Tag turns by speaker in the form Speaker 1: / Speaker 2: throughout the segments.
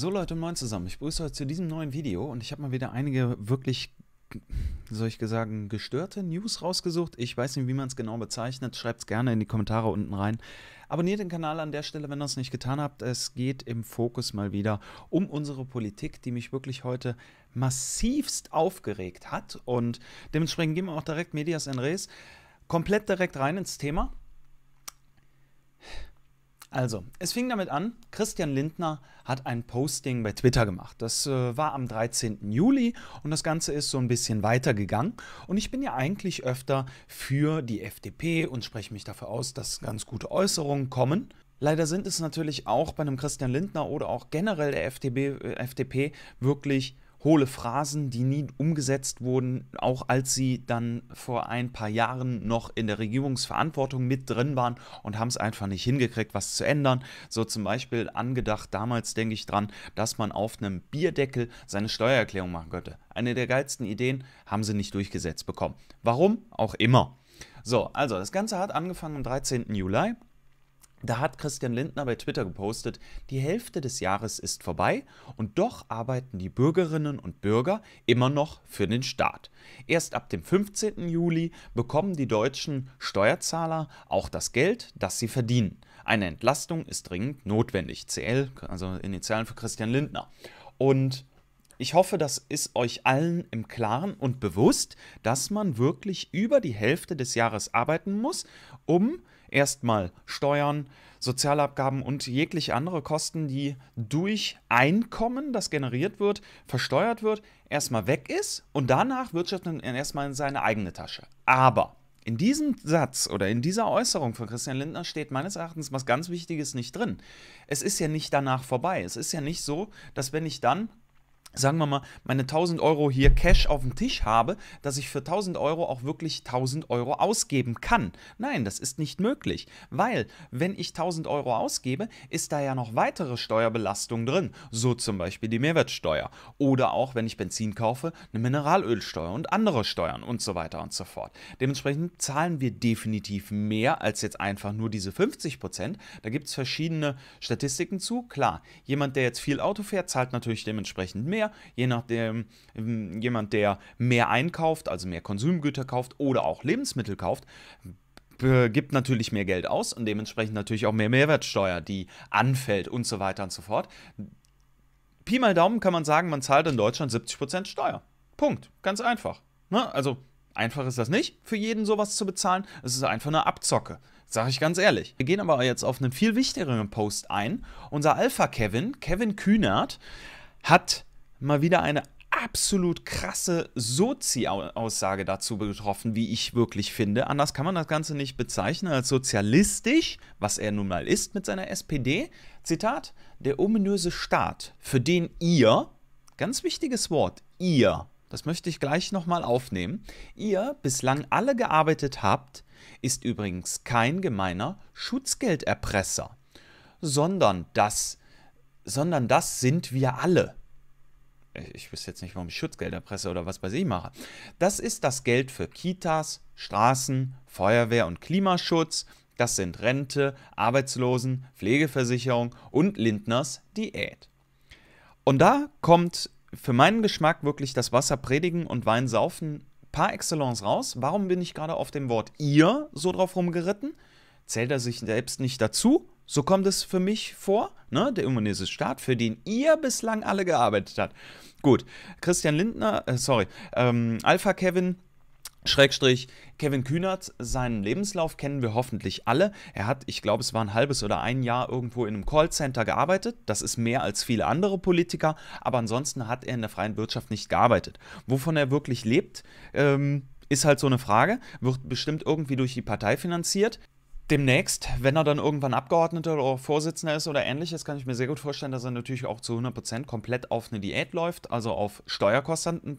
Speaker 1: So Leute und moin zusammen, ich begrüße euch zu diesem neuen Video und ich habe mal wieder einige wirklich, soll ich sagen, gestörte News rausgesucht. Ich weiß nicht, wie man es genau bezeichnet, schreibt es gerne in die Kommentare unten rein. Abonniert den Kanal an der Stelle, wenn ihr es nicht getan habt. Es geht im Fokus mal wieder um unsere Politik, die mich wirklich heute massivst aufgeregt hat und dementsprechend gehen wir auch direkt Medias in Res komplett direkt rein ins Thema. Also, es fing damit an, Christian Lindner hat ein Posting bei Twitter gemacht. Das äh, war am 13. Juli und das Ganze ist so ein bisschen weitergegangen. Und ich bin ja eigentlich öfter für die FDP und spreche mich dafür aus, dass ganz gute Äußerungen kommen. Leider sind es natürlich auch bei einem Christian Lindner oder auch generell der FDP, äh, FDP wirklich hohle Phrasen, die nie umgesetzt wurden, auch als sie dann vor ein paar Jahren noch in der Regierungsverantwortung mit drin waren und haben es einfach nicht hingekriegt, was zu ändern. So zum Beispiel angedacht, damals denke ich dran, dass man auf einem Bierdeckel seine Steuererklärung machen könnte. Eine der geilsten Ideen haben sie nicht durchgesetzt bekommen. Warum auch immer. So, also das Ganze hat angefangen am 13. Juli da hat Christian Lindner bei Twitter gepostet, die Hälfte des Jahres ist vorbei und doch arbeiten die Bürgerinnen und Bürger immer noch für den Staat. Erst ab dem 15. Juli bekommen die deutschen Steuerzahler auch das Geld, das sie verdienen. Eine Entlastung ist dringend notwendig. CL, also Initialen für Christian Lindner. Und ich hoffe, das ist euch allen im Klaren und bewusst, dass man wirklich über die Hälfte des Jahres arbeiten muss, um erstmal Steuern, Sozialabgaben und jegliche andere Kosten, die durch Einkommen, das generiert wird, versteuert wird, erstmal weg ist und danach wirtschaftet er erstmal in seine eigene Tasche. Aber in diesem Satz oder in dieser Äußerung von Christian Lindner steht meines Erachtens was ganz Wichtiges nicht drin. Es ist ja nicht danach vorbei. Es ist ja nicht so, dass wenn ich dann sagen wir mal, meine 1000 Euro hier Cash auf dem Tisch habe, dass ich für 1000 Euro auch wirklich 1000 Euro ausgeben kann. Nein, das ist nicht möglich, weil wenn ich 1000 Euro ausgebe, ist da ja noch weitere Steuerbelastung drin, so zum Beispiel die Mehrwertsteuer oder auch, wenn ich Benzin kaufe, eine Mineralölsteuer und andere Steuern und so weiter und so fort. Dementsprechend zahlen wir definitiv mehr als jetzt einfach nur diese 50 Prozent. Da gibt es verschiedene Statistiken zu. Klar, jemand, der jetzt viel Auto fährt, zahlt natürlich dementsprechend mehr mehr. Je nachdem, ähm, jemand, der mehr einkauft, also mehr Konsumgüter kauft oder auch Lebensmittel kauft, gibt natürlich mehr Geld aus und dementsprechend natürlich auch mehr Mehrwertsteuer, die anfällt und so weiter und so fort. Pi mal Daumen kann man sagen, man zahlt in Deutschland 70% Steuer. Punkt. Ganz einfach. Ne? Also einfach ist das nicht, für jeden sowas zu bezahlen. Es ist einfach eine Abzocke. Sag ich ganz ehrlich. Wir gehen aber jetzt auf einen viel wichtigeren Post ein. Unser Alpha Kevin, Kevin Kühnert, hat mal wieder eine absolut krasse Sozi-Aussage dazu betroffen, wie ich wirklich finde. Anders kann man das Ganze nicht bezeichnen als sozialistisch, was er nun mal ist mit seiner SPD. Zitat, der ominöse Staat, für den ihr, ganz wichtiges Wort, ihr, das möchte ich gleich nochmal aufnehmen, ihr bislang alle gearbeitet habt, ist übrigens kein gemeiner Schutzgelderpresser, sondern das, sondern das sind wir alle ich wüsste jetzt nicht, warum ich Schutzgelder presse oder was bei sie mache. Das ist das Geld für Kitas, Straßen, Feuerwehr und Klimaschutz. Das sind Rente, Arbeitslosen, Pflegeversicherung und Lindners Diät. Und da kommt für meinen Geschmack wirklich das Wasser predigen und Wein saufen par excellence raus. Warum bin ich gerade auf dem Wort ihr so drauf rumgeritten? Zählt er sich selbst nicht dazu? So kommt es für mich vor, ne? der immunistische Staat, für den ihr bislang alle gearbeitet habt. Gut, Christian Lindner, äh, sorry, ähm, Alpha Kevin, Schrägstrich, Kevin Kühnert, seinen Lebenslauf kennen wir hoffentlich alle. Er hat, ich glaube, es war ein halbes oder ein Jahr irgendwo in einem Callcenter gearbeitet. Das ist mehr als viele andere Politiker, aber ansonsten hat er in der freien Wirtschaft nicht gearbeitet. Wovon er wirklich lebt, ähm, ist halt so eine Frage, wird bestimmt irgendwie durch die Partei finanziert demnächst, wenn er dann irgendwann Abgeordneter oder Vorsitzender ist oder ähnliches, kann ich mir sehr gut vorstellen, dass er natürlich auch zu 100% komplett auf eine Diät läuft, also auf Steuerkosten,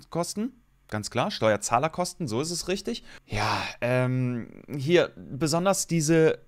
Speaker 1: ganz klar, Steuerzahlerkosten, so ist es richtig. Ja, ähm, hier besonders diese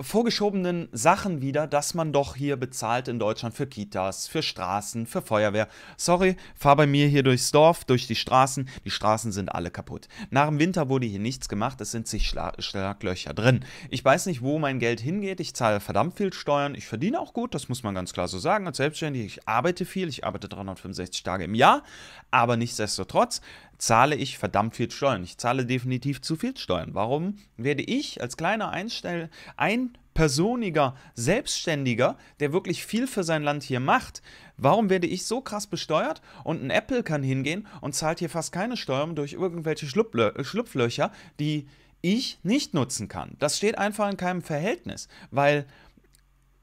Speaker 1: vorgeschobenen Sachen wieder, dass man doch hier bezahlt in Deutschland für Kitas, für Straßen, für Feuerwehr. Sorry, fahr bei mir hier durchs Dorf, durch die Straßen. Die Straßen sind alle kaputt. Nach dem Winter wurde hier nichts gemacht, es sind sich Schlaglöcher drin. Ich weiß nicht, wo mein Geld hingeht. Ich zahle verdammt viel Steuern. Ich verdiene auch gut, das muss man ganz klar so sagen. Als Selbstständiger, ich arbeite viel. Ich arbeite 365 Tage im Jahr. Aber nichtsdestotrotz zahle ich verdammt viel Steuern. Ich zahle definitiv zu viel Steuern. Warum werde ich als kleiner Einstell einpersoniger Selbstständiger, der wirklich viel für sein Land hier macht, warum werde ich so krass besteuert und ein Apple kann hingehen und zahlt hier fast keine Steuern durch irgendwelche Schlupflöcher, die ich nicht nutzen kann. Das steht einfach in keinem Verhältnis, weil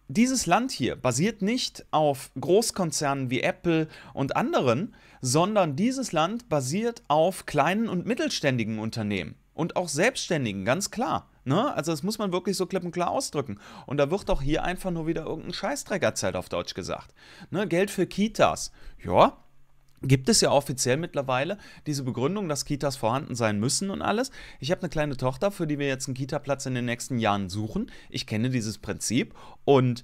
Speaker 1: dieses Land hier basiert nicht auf Großkonzernen wie Apple und anderen, sondern dieses Land basiert auf kleinen und mittelständigen Unternehmen und auch Selbstständigen, ganz klar. Ne? Also das muss man wirklich so klipp und klar ausdrücken. Und da wird auch hier einfach nur wieder irgendein Scheißdreck erzählt, auf Deutsch gesagt. Ne? Geld für Kitas. Ja, gibt es ja offiziell mittlerweile diese Begründung, dass Kitas vorhanden sein müssen und alles. Ich habe eine kleine Tochter, für die wir jetzt einen Kita-Platz in den nächsten Jahren suchen. Ich kenne dieses Prinzip und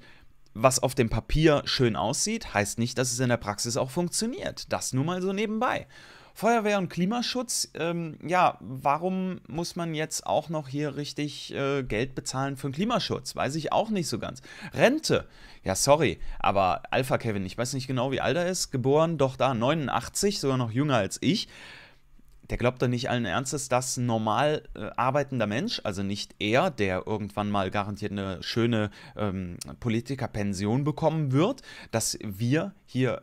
Speaker 1: was auf dem Papier schön aussieht, heißt nicht, dass es in der Praxis auch funktioniert. Das nur mal so nebenbei. Feuerwehr und Klimaschutz, ähm, ja, warum muss man jetzt auch noch hier richtig äh, Geld bezahlen für den Klimaschutz? Weiß ich auch nicht so ganz. Rente, ja, sorry, aber Alpha Kevin, ich weiß nicht genau, wie alt er ist, geboren doch da 89, sogar noch jünger als ich. Der glaubt doch nicht allen Ernstes, dass ein normal äh, arbeitender Mensch, also nicht er, der irgendwann mal garantiert eine schöne ähm, Politikerpension bekommen wird, dass wir hier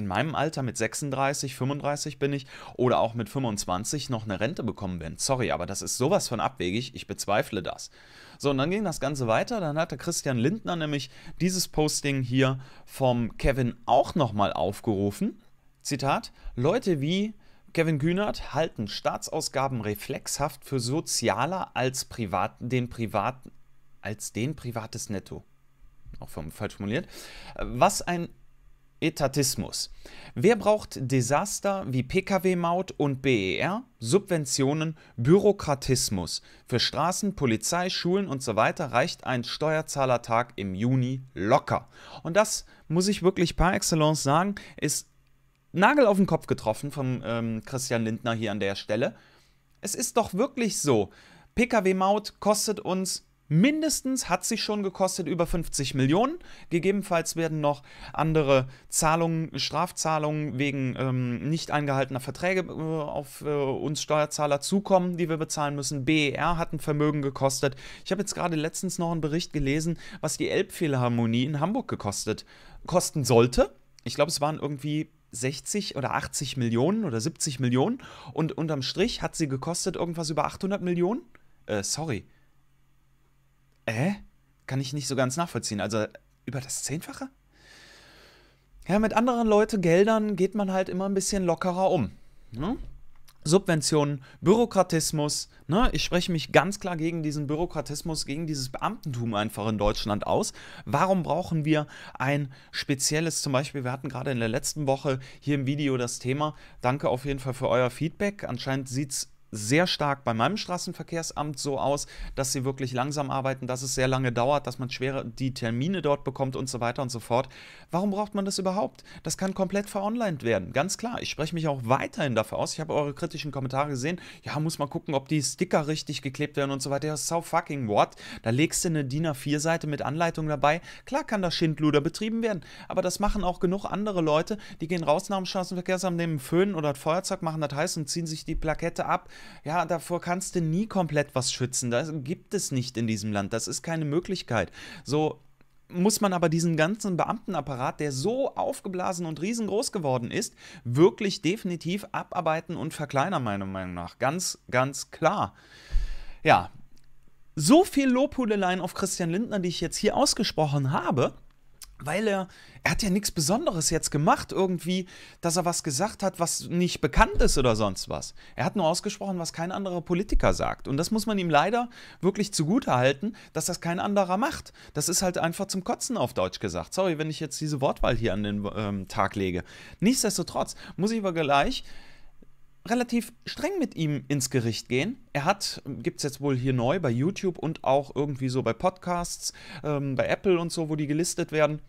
Speaker 1: in meinem Alter mit 36, 35 bin ich oder auch mit 25 noch eine Rente bekommen bin. Sorry, aber das ist sowas von abwegig, ich bezweifle das. So, und dann ging das Ganze weiter, dann hatte Christian Lindner nämlich dieses Posting hier vom Kevin auch nochmal aufgerufen. Zitat, Leute wie Kevin Kühnert halten Staatsausgaben reflexhaft für sozialer als privat, den privaten als den privates Netto. Auch vom, falsch formuliert. Was ein Etatismus. Wer braucht Desaster wie Pkw-Maut und BER, Subventionen, Bürokratismus? Für Straßen, Polizei, Schulen und so weiter reicht ein Steuerzahlertag im Juni locker. Und das muss ich wirklich par excellence sagen, ist Nagel auf den Kopf getroffen von ähm, Christian Lindner hier an der Stelle. Es ist doch wirklich so. Pkw-Maut kostet uns mindestens hat sich schon gekostet über 50 Millionen. Gegebenenfalls werden noch andere Zahlungen, Strafzahlungen wegen ähm, nicht eingehaltener Verträge äh, auf äh, uns Steuerzahler zukommen, die wir bezahlen müssen. BER hat ein Vermögen gekostet. Ich habe jetzt gerade letztens noch einen Bericht gelesen, was die Elbphilharmonie in Hamburg gekostet kosten sollte. Ich glaube, es waren irgendwie 60 oder 80 Millionen oder 70 Millionen und unterm Strich hat sie gekostet irgendwas über 800 Millionen. Äh, sorry, äh? Kann ich nicht so ganz nachvollziehen. Also über das Zehnfache? Ja, mit anderen Leuten Geldern geht man halt immer ein bisschen lockerer um. Ne? Subventionen, Bürokratismus. Ne? Ich spreche mich ganz klar gegen diesen Bürokratismus, gegen dieses Beamtentum einfach in Deutschland aus. Warum brauchen wir ein spezielles, zum Beispiel, wir hatten gerade in der letzten Woche hier im Video das Thema, danke auf jeden Fall für euer Feedback. Anscheinend sieht es sehr stark bei meinem Straßenverkehrsamt so aus, dass sie wirklich langsam arbeiten, dass es sehr lange dauert, dass man schwere die Termine dort bekommt und so weiter und so fort. Warum braucht man das überhaupt? Das kann komplett veronlined werden. Ganz klar. Ich spreche mich auch weiterhin dafür aus. Ich habe eure kritischen Kommentare gesehen. Ja, muss man gucken, ob die Sticker richtig geklebt werden und so weiter. So fucking what? Da legst du eine DIN A4-Seite mit Anleitung dabei. Klar kann da Schindluder betrieben werden, aber das machen auch genug andere Leute. Die gehen raus nach dem Straßenverkehrsamt, nehmen einen Föhn oder ein Feuerzeug, machen das heiß und ziehen sich die Plakette ab ja, davor kannst du nie komplett was schützen. Das gibt es nicht in diesem Land. Das ist keine Möglichkeit. So, muss man aber diesen ganzen Beamtenapparat, der so aufgeblasen und riesengroß geworden ist, wirklich definitiv abarbeiten und verkleinern, meiner Meinung nach. Ganz, ganz klar. Ja, so viel Lobhudeleien auf Christian Lindner, die ich jetzt hier ausgesprochen habe, weil er, er hat ja nichts Besonderes jetzt gemacht, irgendwie, dass er was gesagt hat, was nicht bekannt ist oder sonst was. Er hat nur ausgesprochen, was kein anderer Politiker sagt. Und das muss man ihm leider wirklich zugutehalten, dass das kein anderer macht. Das ist halt einfach zum Kotzen auf Deutsch gesagt. Sorry, wenn ich jetzt diese Wortwahl hier an den ähm, Tag lege. Nichtsdestotrotz muss ich aber gleich relativ streng mit ihm ins Gericht gehen. Er hat, gibt es jetzt wohl hier neu bei YouTube und auch irgendwie so bei Podcasts, ähm, bei Apple und so, wo die gelistet werden,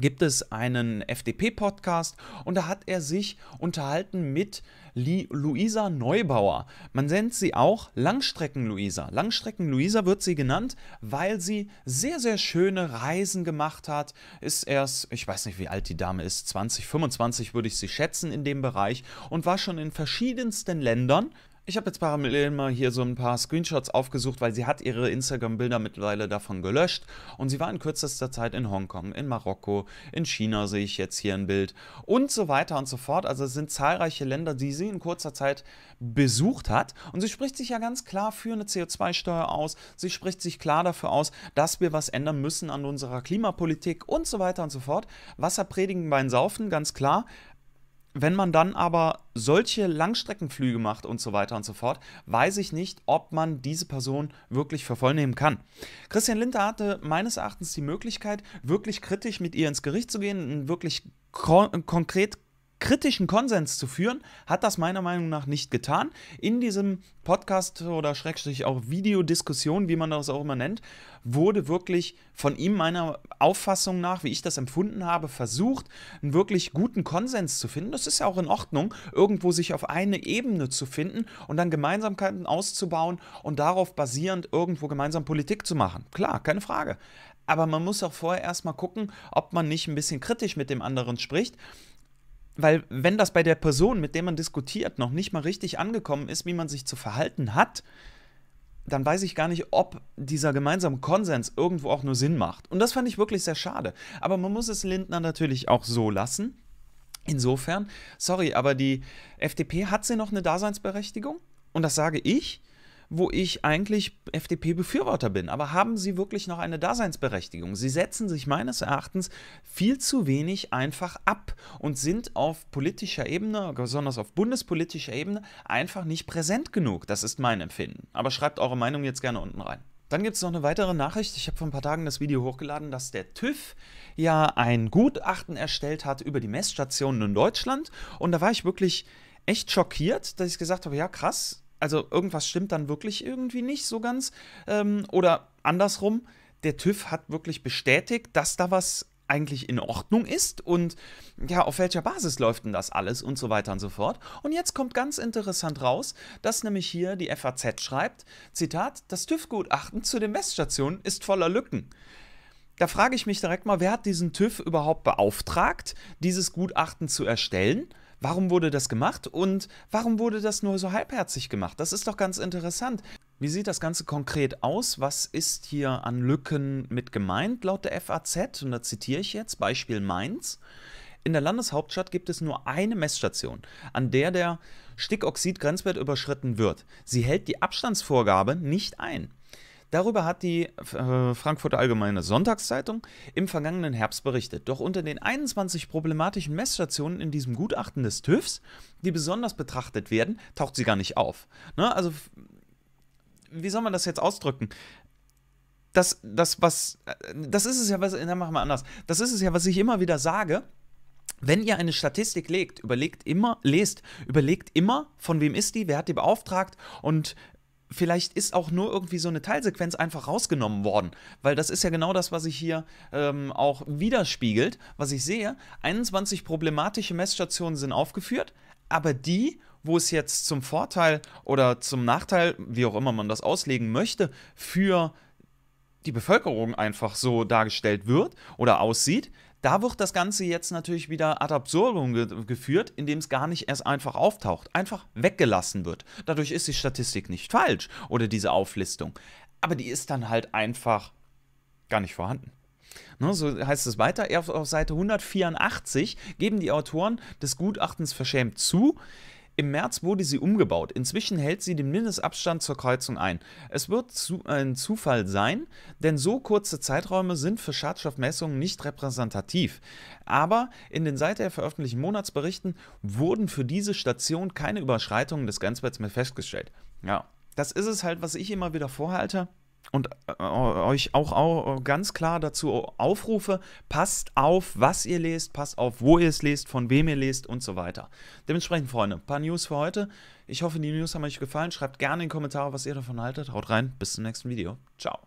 Speaker 1: gibt es einen FDP-Podcast und da hat er sich unterhalten mit Luisa Neubauer. Man nennt sie auch Langstrecken-Luisa. Langstrecken-Luisa wird sie genannt, weil sie sehr, sehr schöne Reisen gemacht hat. Ist erst, ich weiß nicht, wie alt die Dame ist, 20, 25 würde ich sie schätzen in dem Bereich und war schon in verschiedensten Ländern ich habe jetzt parallel mal hier so ein paar Screenshots aufgesucht, weil sie hat ihre Instagram-Bilder mittlerweile davon gelöscht und sie war in kürzester Zeit in Hongkong, in Marokko, in China sehe ich jetzt hier ein Bild und so weiter und so fort. Also es sind zahlreiche Länder, die sie in kurzer Zeit besucht hat und sie spricht sich ja ganz klar für eine CO2-Steuer aus, sie spricht sich klar dafür aus, dass wir was ändern müssen an unserer Klimapolitik und so weiter und so fort. Wasser predigen beim Saufen, ganz klar wenn man dann aber solche Langstreckenflüge macht und so weiter und so fort, weiß ich nicht, ob man diese Person wirklich für voll nehmen kann. Christian Linter hatte meines Erachtens die Möglichkeit, wirklich kritisch mit ihr ins Gericht zu gehen, wirklich kon konkret kritischen Konsens zu führen, hat das meiner Meinung nach nicht getan. In diesem Podcast oder Schrägstrich auch Videodiskussion, wie man das auch immer nennt, wurde wirklich von ihm meiner Auffassung nach, wie ich das empfunden habe, versucht, einen wirklich guten Konsens zu finden. Das ist ja auch in Ordnung, irgendwo sich auf eine Ebene zu finden und dann Gemeinsamkeiten auszubauen und darauf basierend irgendwo gemeinsam Politik zu machen. Klar, keine Frage. Aber man muss auch vorher erstmal gucken, ob man nicht ein bisschen kritisch mit dem anderen spricht weil wenn das bei der Person, mit der man diskutiert, noch nicht mal richtig angekommen ist, wie man sich zu verhalten hat, dann weiß ich gar nicht, ob dieser gemeinsame Konsens irgendwo auch nur Sinn macht. Und das fand ich wirklich sehr schade. Aber man muss es Lindner natürlich auch so lassen. Insofern, sorry, aber die FDP hat sie noch eine Daseinsberechtigung? Und das sage ich, wo ich eigentlich FDP-Befürworter bin. Aber haben sie wirklich noch eine Daseinsberechtigung? Sie setzen sich meines Erachtens viel zu wenig einfach ab und sind auf politischer Ebene, besonders auf bundespolitischer Ebene, einfach nicht präsent genug. Das ist mein Empfinden. Aber schreibt eure Meinung jetzt gerne unten rein. Dann gibt es noch eine weitere Nachricht. Ich habe vor ein paar Tagen das Video hochgeladen, dass der TÜV ja ein Gutachten erstellt hat über die Messstationen in Deutschland. Und da war ich wirklich echt schockiert, dass ich gesagt habe, ja krass, also irgendwas stimmt dann wirklich irgendwie nicht so ganz. Ähm, oder andersrum, der TÜV hat wirklich bestätigt, dass da was eigentlich in Ordnung ist und ja, auf welcher Basis läuft denn das alles und so weiter und so fort. Und jetzt kommt ganz interessant raus, dass nämlich hier die FAZ schreibt, Zitat, das TÜV-Gutachten zu den Messstationen ist voller Lücken. Da frage ich mich direkt mal, wer hat diesen TÜV überhaupt beauftragt, dieses Gutachten zu erstellen? Warum wurde das gemacht und warum wurde das nur so halbherzig gemacht? Das ist doch ganz interessant. Wie sieht das Ganze konkret aus? Was ist hier an Lücken mit gemeint laut der FAZ? Und da zitiere ich jetzt Beispiel Mainz. In der Landeshauptstadt gibt es nur eine Messstation, an der der Stickoxid-Grenzwert überschritten wird. Sie hält die Abstandsvorgabe nicht ein. Darüber hat die äh, Frankfurter Allgemeine Sonntagszeitung im vergangenen Herbst berichtet. Doch unter den 21 problematischen Messstationen in diesem Gutachten des TÜVs, die besonders betrachtet werden, taucht sie gar nicht auf. Ne? Also, wie soll man das jetzt ausdrücken? Das, das, was, äh, das ist es ja, was, dann machen wir anders. Das ist es ja, was ich immer wieder sage. Wenn ihr eine Statistik legt, überlegt immer, lest, überlegt immer, von wem ist die, wer hat die beauftragt und vielleicht ist auch nur irgendwie so eine Teilsequenz einfach rausgenommen worden, weil das ist ja genau das, was sich hier ähm, auch widerspiegelt, was ich sehe. 21 problematische Messstationen sind aufgeführt, aber die, wo es jetzt zum Vorteil oder zum Nachteil, wie auch immer man das auslegen möchte, für die Bevölkerung einfach so dargestellt wird oder aussieht, da wird das Ganze jetzt natürlich wieder ad absurdum ge geführt, indem es gar nicht erst einfach auftaucht, einfach weggelassen wird. Dadurch ist die Statistik nicht falsch oder diese Auflistung. Aber die ist dann halt einfach gar nicht vorhanden. Ne, so heißt es weiter. Auf, auf Seite 184 geben die Autoren des Gutachtens verschämt zu, im März wurde sie umgebaut. Inzwischen hält sie den Mindestabstand zur Kreuzung ein. Es wird zu, ein Zufall sein, denn so kurze Zeiträume sind für Schadstoffmessungen nicht repräsentativ. Aber in den seither veröffentlichten Monatsberichten wurden für diese Station keine Überschreitungen des Grenzwerts mehr festgestellt. Ja, das ist es halt, was ich immer wieder vorhalte und äh, euch auch, auch, ganz klar dazu aufrufe, passt auf, was ihr lest, passt auf, wo ihr es lest, von wem ihr lest und so weiter. Dementsprechend, Freunde, ein paar News für heute. Ich hoffe, die News haben euch gefallen. Schreibt gerne in die Kommentare, was ihr davon haltet. Haut rein, bis zum nächsten Video. Ciao.